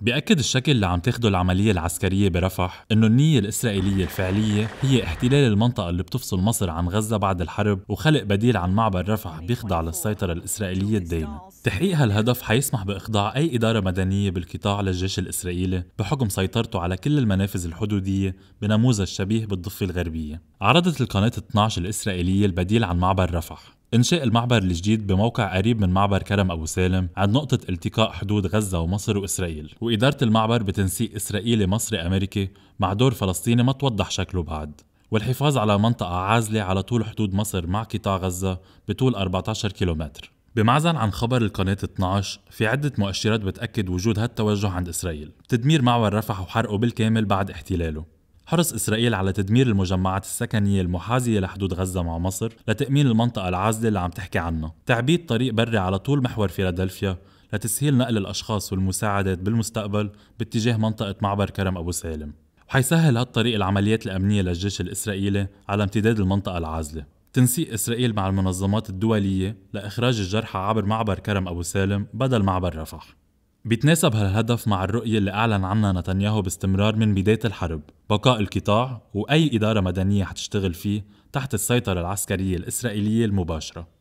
بأكد الشكل اللي عم تاخده العملية العسكرية برفح إنه النية الإسرائيلية الفعلية هي احتلال المنطقة اللي بتفصل مصر عن غزة بعد الحرب وخلق بديل عن معبر رفح بيخضع للسيطرة الإسرائيلية الدائمة. تحقيق هالهدف حيسمح بإخضاع أي إدارة مدنية بالقطاع للجيش الإسرائيلي بحكم سيطرته على كل المنافذ الحدودية بنموذج شبيه بالضفة الغربية. عرضت القناة 12 الإسرائيلية البديل عن معبر رفح انشاء المعبر الجديد بموقع قريب من معبر كرم ابو سالم عند نقطه التقاء حدود غزه ومصر واسرائيل واداره المعبر بتنسيق اسرائيلي مصري امريكي مع دور فلسطيني ما توضح شكله بعد والحفاظ على منطقه عازله على طول حدود مصر مع قطاع غزه بطول 14 كيلومتر بمعزل عن خبر القناة 12 في عدة مؤشرات بتأكد وجود هالتوجه عند إسرائيل تدمير معبر رفح وحرقه بالكامل بعد احتلاله حرص إسرائيل على تدمير المجمعات السكنية المحاذية لحدود غزة مع مصر لتأمين المنطقة العازلة اللي عم تحكي عنها تعبيد طريق بري على طول محور فيلادلفيا لتسهيل نقل الأشخاص والمساعدات بالمستقبل باتجاه منطقة معبر كرم أبو سالم وحيسهل هالطريق العمليات الأمنية للجيش الإسرائيلي على امتداد المنطقة العازلة تنسيق إسرائيل مع المنظمات الدولية لإخراج الجرحى عبر معبر كرم أبو سالم بدل معبر رفح بيتناسب هالهدف مع الرؤية اللي أعلن عنها نتنياهو باستمرار من بداية الحرب بقاء القطاع وأي إدارة مدنية حتشتغل فيه تحت السيطرة العسكرية الإسرائيلية المباشرة